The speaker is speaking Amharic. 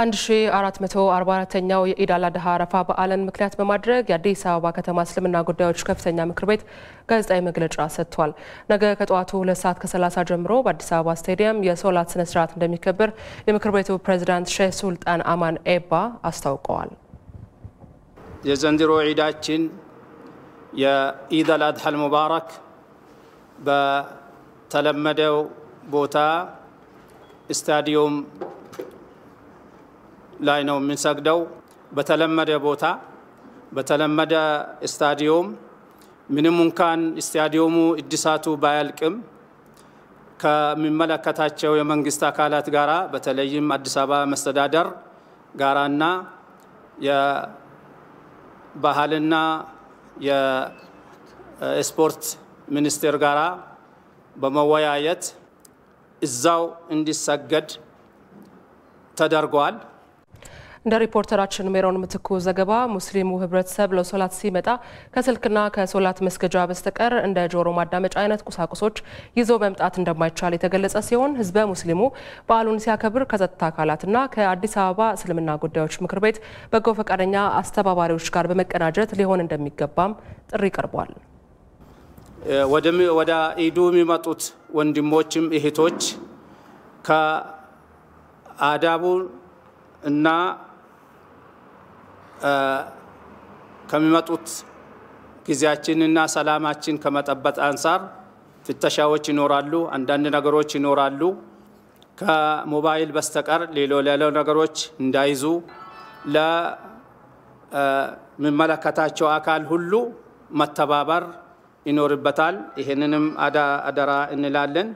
1444ኛው የኢድ አል አድሃ አረፋ በዓልን ምክንያት በማድረግ የአዲስ አበባ ከተማ እስልምና ጉዳዮች ከፍተኛ ምክር ቤት ጋዜጣዊ መግለጫ ሰጥቷል። ነገ ከጠዋቱ 2 ሰዓት ከ30 ጀምሮ በአዲስ አበባ ስቴዲየም የሶላት ስነ ስርዓት እንደሚከበር የምክር ቤቱ ፕሬዚዳንት ሼህ ሱልጣን አማን ኤባ አስታውቀዋል። የዘንድሮ ዒዳችን የኢድ አል አድሃ አልሙባረክ በተለመደው ቦታ ስታዲየም ላይ ነው የምንሰግደው። በተለመደ ቦታ በተለመደ ስታዲዮም ምንም እንኳን ስታዲዮሙ እድሳቱ ባያልቅም ከሚመለከታቸው የመንግስት አካላት ጋራ በተለይም አዲስ አበባ መስተዳደር ጋራና የባህልና የስፖርት ሚኒስቴር ጋራ በመወያየት እዛው እንዲሰገድ ተደርጓል። እንደ ሪፖርተራችን ሜሮን ምትኩ ዘገባ ሙስሊሙ ህብረተሰብ ለሶላት ሲመጣ ከስልክና ከሶላት መስገጃ በስተቀር እንደ ጆሮ ማዳመጫ አይነት ቁሳቁሶች ይዞ መምጣት እንደማይቻል የተገለጸ ሲሆን ህዝበ ሙስሊሙ በዓሉን ሲያከብር ከጸጥታ አካላትና ከአዲስ አበባ እስልምና ጉዳዮች ምክር ቤት በጎ ፈቃደኛ አስተባባሪዎች ጋር በመቀናጀት ሊሆን እንደሚገባም ጥሪ ቀርቧል። ወደ ኢዱ የሚመጡት ወንድሞችም እህቶች ከአዳቡ እና ከሚመጡት ጊዜያችንና ሰላማችን ከመጠበጥ አንጻር ፍተሻዎች ይኖራሉ፣ አንዳንድ ነገሮች ይኖራሉ። ከሞባይል በስተቀር ሌሎ ሌሎ ነገሮች እንዳይዙ ለሚመለከታቸው አካል ሁሉ መተባበር ይኖርበታል። ይህንንም አደራ እንላለን።